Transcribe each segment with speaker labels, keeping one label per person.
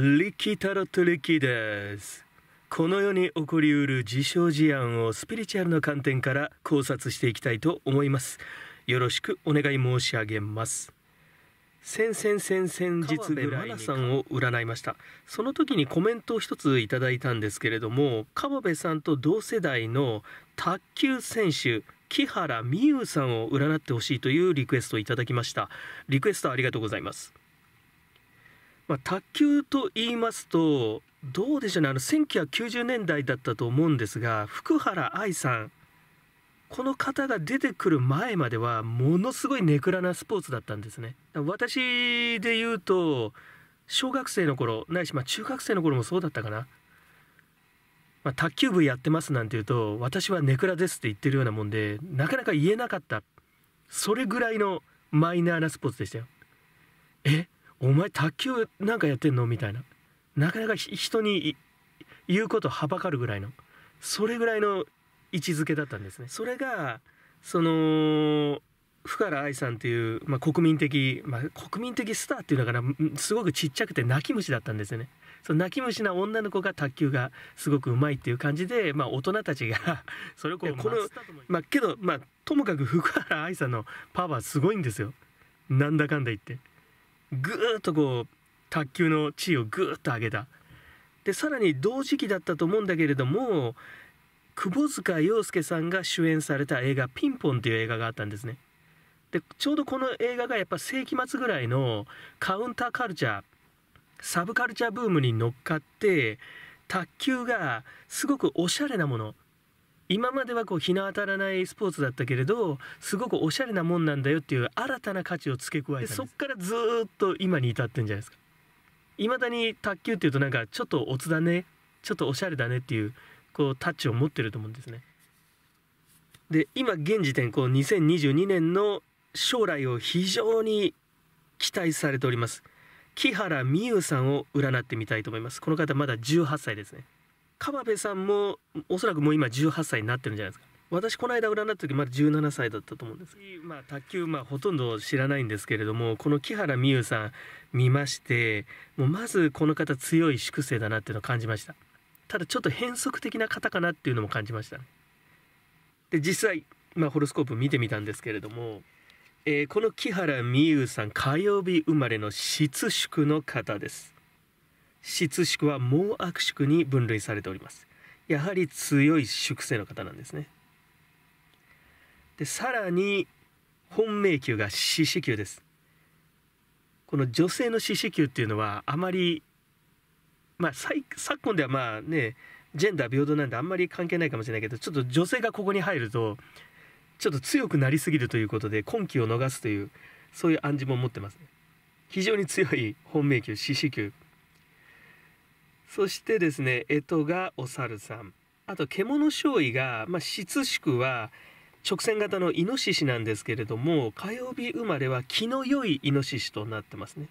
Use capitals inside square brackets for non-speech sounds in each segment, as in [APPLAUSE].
Speaker 1: 力タロットリキですこの世に起こりうる自傷事案をスピリチュアルの観点から考察していきたいと思いますよろしくお願い申し上げます先々先々日でマナさんを占いましたその時にコメントを一ついただいたんですけれども川辺さんと同世代の卓球選手木原美優さんを占ってほしいというリクエストをいただきましたリクエストありがとうございますまあ、卓球と言いますとどうでしょうねあの1990年代だったと思うんですが福原愛さんこの方が出てくる前まではものすごいネクラなスポーツだったんですね私で言うと小学生の頃ないしまあ中学生の頃もそうだったかな、まあ、卓球部やってますなんて言うと私はネクラですって言ってるようなもんでなかなか言えなかったそれぐらいのマイナーなスポーツでしたよえ「お前卓球なんかやってんの?」みたいななかなか人に言うことはばかるぐらいのそれぐらいの位置づけだったんですね。それがその福原愛さんっていう、まあ、国民的、まあ、国民的スターっていうのかなすごくちっちゃくて泣き虫だったんですよね。その泣き虫な女の子が卓球がすごくうまいっていう感じで、まあ、大人たちが [LAUGHS] それをこのまあけど、まあ、ともかく福原愛さんのパワーすごいんですよなんだかんだ言ってぐーっとこう卓球の地位をぐーっと上げたでさらに同時期だったと思うんだけれども窪塚洋介さんが主演された映画「ピンポン」ていう映画があったんですねでちょうどこの映画がやっぱ世紀末ぐらいのカウンターカルチャーサブカルチャーブームに乗っかって卓球がすごくおしゃれなもの今まではこう日の当たらないスポーツだったけれどすごくおしゃれなもんなんだよっていう新たな価値を付け加えてそっからずっと今に至ってんじゃないですかいまだに卓球っていうとなんかちょっとおつだねちょっとおしゃれだねっていうこうタッチを持ってると思うんですねで今現時点こう2022年の将来を非常に期待されております木原美優さんを占ってみたいと思いますこの方まだ18歳ですね川辺さんもおそらくもう今18歳になってるんじゃないですか私この間占った時まだ17歳だったと思うんです、まあ、卓球、まあ、ほとんど知らないんですけれどもこの木原美優さん見ましてもうまずこの方強い粛清だなっていうのを感じましたただちょっと変則的な方かなっていうのも感じましたで実際、まあ、ホロスコープ見てみたんですけれども、えー、この木原美優さん火曜日生まれの失粛の方です質縮は猛悪縮に分類されておりますやはり強い粛清の方なんですねでさらに本命球が獅子球ですこの女性の獅子球っていうのはあまりまあ昨今ではまあねジェンダー平等なんであんまり関係ないかもしれないけどちょっと女性がここに入るとちょっと強くなりすぎるということで根期を逃すというそういう暗示も持ってますね非常に強い本命球獅子球そしてですね干支がお猿さんあと獣将尉が、まあ、質宿は直線型のイノシシなんですけれども火曜日生まれは気の良いイノシシとなってますね。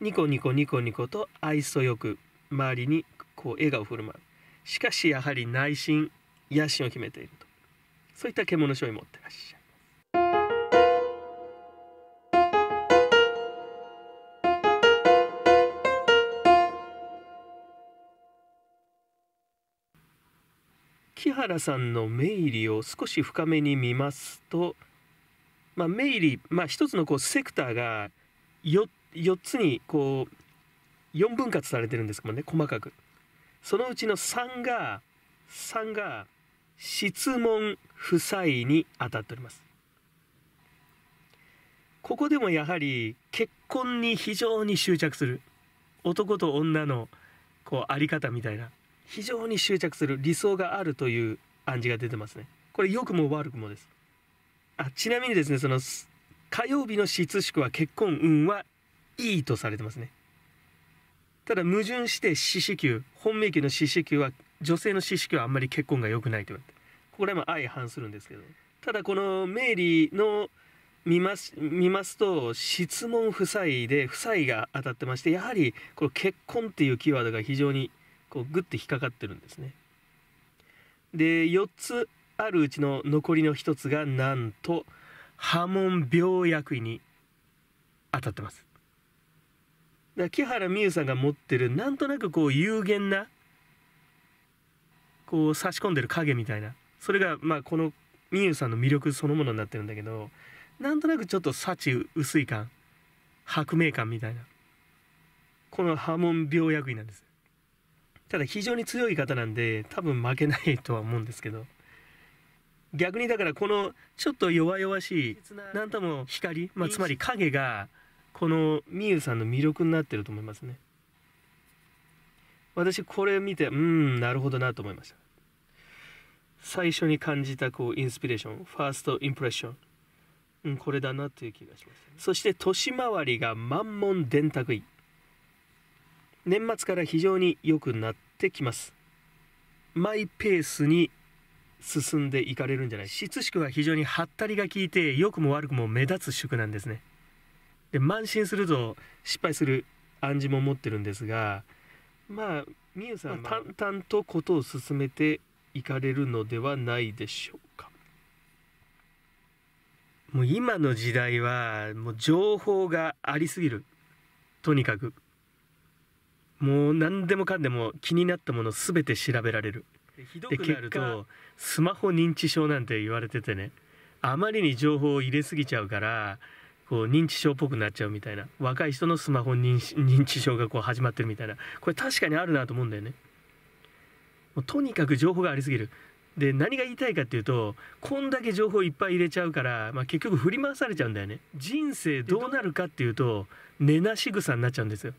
Speaker 1: ニコニコニコニコと愛想よく周りにこう笑顔を振る舞うしかしやはり内心野心を秘めているとそういった獣将尉持ってらっしゃる。原さんの名理を少し深めに見ますと、まあ、名理、まあ、一つのこうセクターが 4, 4つにこう4分割されてるんですけどね細かく。そのうちの3が3が質問負債に当たっております。ここでもやはり結婚に非常に執着する男と女のこうあり方みたいな非常に執着する理想があるという暗示が出てますねこれ良くも悪くもですあちなみにですねその火曜日の質宿は結婚運はいいとされてますねただ矛盾して四死球、本命球の四死球は女性の四子宮はあんまり結婚が良くないと言われてこれも相反するんですけどただこのメイリーの見ます見ますと質問夫妻で夫妻が当たってましてやはりこの結婚っていうキーワードが非常にこうグッて引っかかってるんですねで4つあるうちの残りの1つがなんと波紋病薬医に当たってますだ木原美優さんが持ってるなんとなくこう有限なこう差し込んでる影みたいなそれがまあこの美優さんの魅力そのものになってるんだけどなんとなくちょっと幸薄い感薄明感みたいなこの波紋病薬医なんですただ非常に強い方なんで、多分負けないとは思うんですけど。逆にだからこのちょっと弱々しい、なんとも光、まあ、つまり影が、このみゆさんの魅力になってると思いますね。私これ見て、うん、なるほどなと思いました。最初に感じたこうインスピレーション、ファーストインプレッション。うん、これだなという気がします、ね、そして年回りが満門電卓位。年末から非常に良くなってきますマイペースに進んでいかれるんじゃない質宿は非常にハったりが効いて良くも悪くも目立つ宿なんですねで慢心すると失敗する暗示も持ってるんですがまあ美優さん、は淡々とことを進めていかれるのではないでしょうかもう今の時代はもう情報がありすぎるとにかくもう何でもかんでも気になったもの全て調べられるで結果スマホ認知症なんて言われててねあまりに情報を入れすぎちゃうからこう認知症っぽくなっちゃうみたいな若い人のスマホ認知症がこう始まってるみたいなこれ確かにあるなと思うんだよねもうとにかく情報がありすぎるで何が言いたいかっていうとこんだけ情報いっぱい入れちゃうから、まあ、結局振り回されちゃうんだよね人生どうなるかっていうと寝なし草になっちゃうんですよ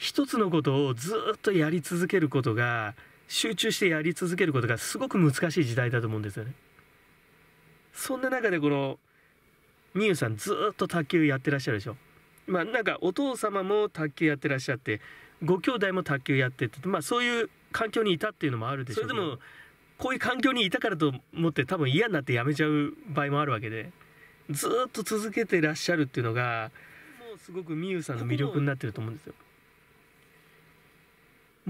Speaker 1: 一つのことをずっとやり続けることが集中してやり続けることがすごく難しい時代だと思うんですよね。そんな中でこのみゆさんずっと卓球やってらっしゃるでしょ。まあなんかお父様も卓球やってらっしゃってご兄弟も卓球やってて、まあ、そういう環境にいたっていうのもあるでしょうそれでもこういう環境にいたからと思って多分嫌になって辞めちゃう場合もあるわけでずっと続けてらっしゃるっていうのがもうすごくみゆさんの魅力になってると思うんですよ。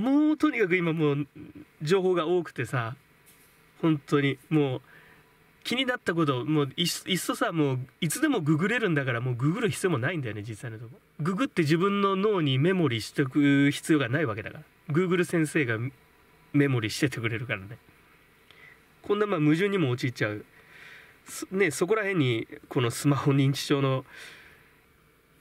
Speaker 1: もうとにかく今もう情報が多くてさ本当にもう気になったこともういっそさもういつでもググれるんだからもうググる必要もないんだよね実際のとこググって自分の脳にメモリしておく必要がないわけだからグーグル先生がメモリしててくれるからねこんなまあ矛盾にも陥っちゃうねそこら辺にこのスマホ認知症の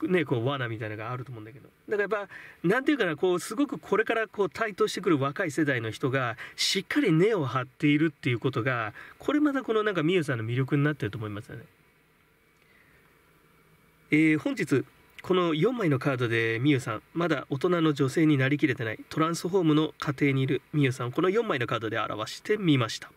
Speaker 1: ね、こう罠みたいなのがあると思うんだけどだからやっぱ何て言うかなこうすごくこれからこう台頭してくる若い世代の人がしっかり根を張っているっていうことがこれまたこのなんかみゆさんの魅力になってると思いますよね。えー、本日この4枚のカードでみゆさんまだ大人の女性になりきれてないトランスフォームの家庭にいるみゆさんをこの4枚のカードで表してみました。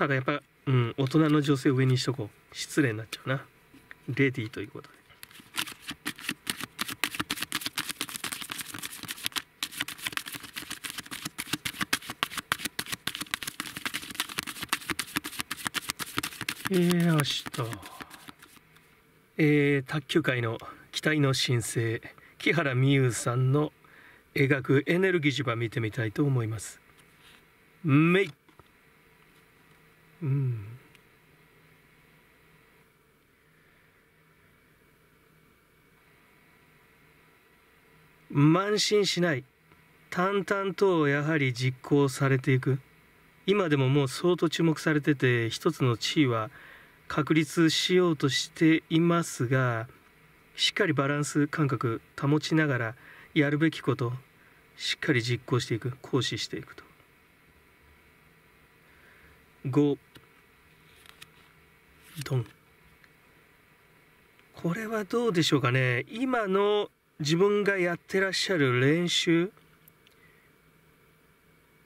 Speaker 1: ただやっぱ、うん、大人の女性を上にしとこう。失礼になっちゃうな。レディーということで。えー、明と。えー、卓球界の期待の新星木原美優さんの描くエネルギー磁場見てみたいと思います。めいうん、慢心しない淡々とやはり実行されていく今でももう相当注目されてて一つの地位は確立しようとしていますがしっかりバランス感覚保ちながらやるべきことしっかり実行していく行使していくと。5ドンこれはどうでしょうかね今の自分がやってらっしゃる練習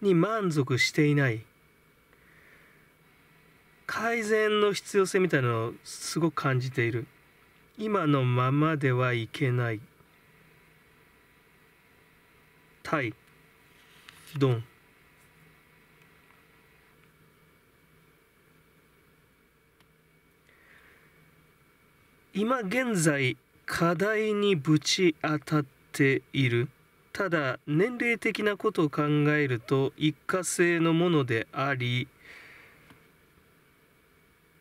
Speaker 1: に満足していない改善の必要性みたいなのをすごく感じている今のままではいけないタイドン今現在課題にぶち当たっているただ年齢的なことを考えると一過性のものであり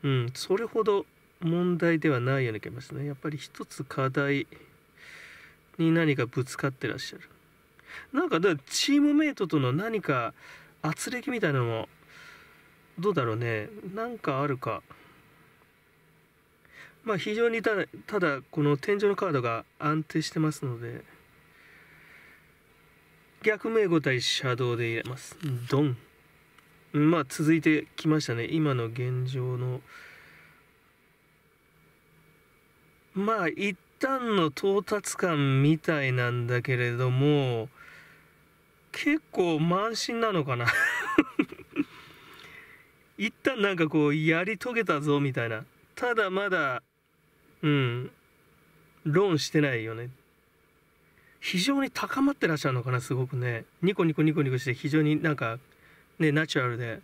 Speaker 1: うんそれほど問題ではないような気がしますねやっぱり一つ課題に何かぶつかってらっしゃるなんかだチームメイトとの何か圧力みたいなのもどうだろうねなんかあるかまあ非常にただ、ただこの天井のカードが安定してますので、逆名5対シャドウで入れます。ドン。まあ続いてきましたね。今の現状の。まあ一旦の到達感みたいなんだけれども、結構満身なのかな [LAUGHS] 一旦なんかこうやり遂げたぞみたいな。ただまだうん、論してないよね。非常に高まってらっしゃるのかな、すごくね。ニコニコニコニコして非常になんか、ね、ナチュラルで、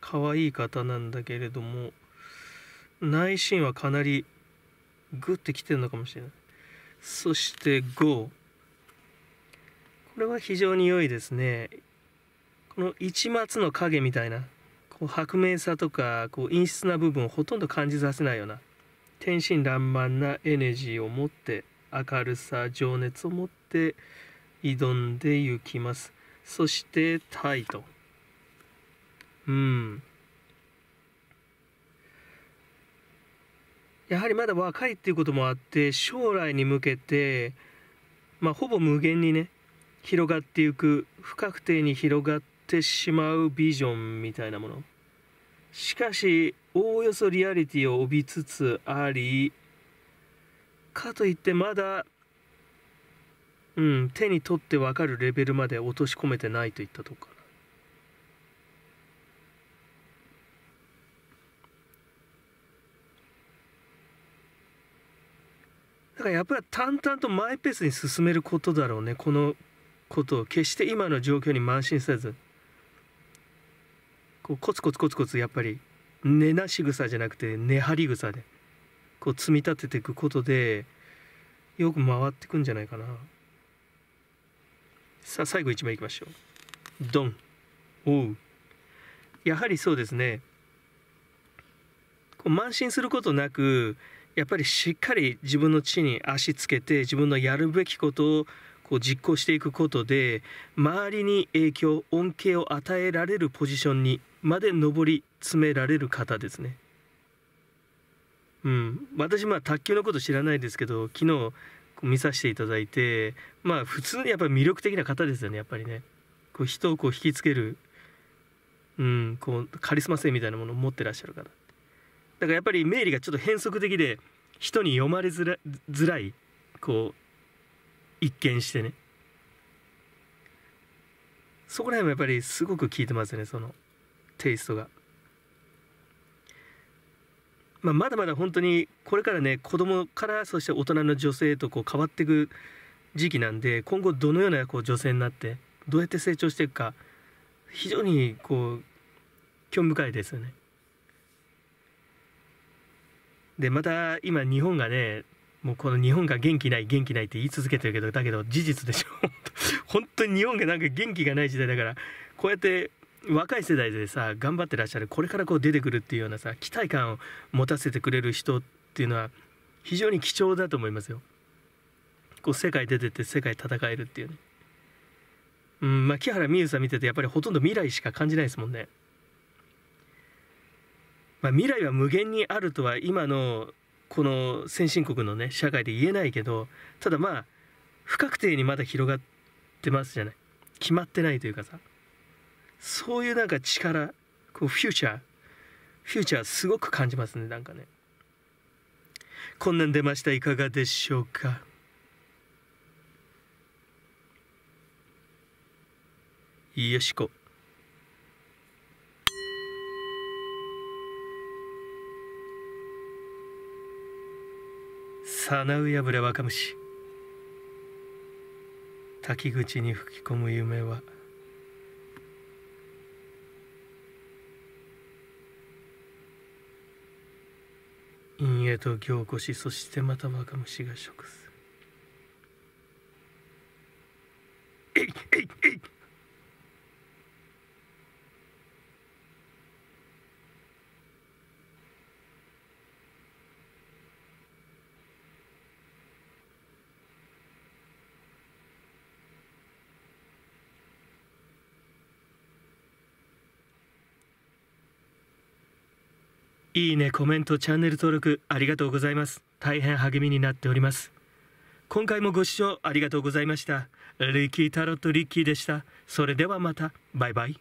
Speaker 1: 可愛い方なんだけれども、内心はかなり、グッてきてるのかもしれない。そして GO。これは非常に良いですね。この一末の影みたいな、こう薄面さとか、こう陰湿な部分をほとんど感じさせないような。天真爛漫なエネジーを持って明るさ情熱を持って挑んでいきますそしてタイとうんやはりまだ若いっていうこともあって将来に向けてまあほぼ無限にね広がっていく不確定に広がってしまうビジョンみたいなものしかしおおよそリアリティを帯びつつありかといってまだうん手に取って分かるレベルまで落とし込めてないといったとこかな。だからやっぱり淡々とマイペースに進めることだろうねこのことを決して今の状況に慢心せず。こうコツコツコツコツやっぱり根なし草じゃなくて根張り草でこう積み立てていくことでよく回ってくんじゃないかなさあ最後1枚いきましょうドンおうやはりそうですねこう慢心することなくやっぱりしっかり自分の地に足つけて自分のやるべきことをこう実行していくことで周りに影響恩恵を与えられるポジションにまで上り詰められる方ですね。うん、私まあ卓球のこと知らないですけど昨日見させていただいてまあ普通にやっぱり魅力的な方ですよねやっぱりねこう人をこう引きつける、うん、こうカリスマ性みたいなものを持ってらっしゃる方だからやっぱり名理がちょっと変則的で人に読まれづらづらいこう一見してねそこら辺もやっぱりすごく効いてますねそのテイストが、まあ、まだまだ本当にこれからね子供からそして大人の女性とこう変わっていく時期なんで今後どのようなこう女性になってどうやって成長していくか非常にこう興味深いですよね。でまた今日本がねもうこの日本が元気ない元気ないって言い続けてるけどだけど事実でしょ [LAUGHS] 本当に日本がなんか元気がない時代だからこうやって若い世代でさ頑張ってらっしゃるこれからこう出てくるっていうようなさ期待感を持たせてくれる人っていうのは非常に貴重だと思いますよ。こう世界出てって世界戦えるっていうね。うんまあ、木原美優さん見ててやっぱりほとんど未来しか感じないですもんね。まあ、未来は無限にあるとは今のこの先進国のね社会で言えないけどただまあ不確定にまだ広がってますじゃない決まってないというかさ。そういうなんか力こうフューチャーフューチャーすごく感じますねなんかねこんなん出ましたいかがでしょうかよしこさうや破れ若虫滝口に吹き込む夢は陰影と凝固しそしてまた若虫が食すいいね、コメント、チャンネル登録ありがとうございます。大変励みになっております。今回もご視聴ありがとうございました。リッキータロットリッキーでした。それではまた。バイバイ。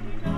Speaker 1: Thank you.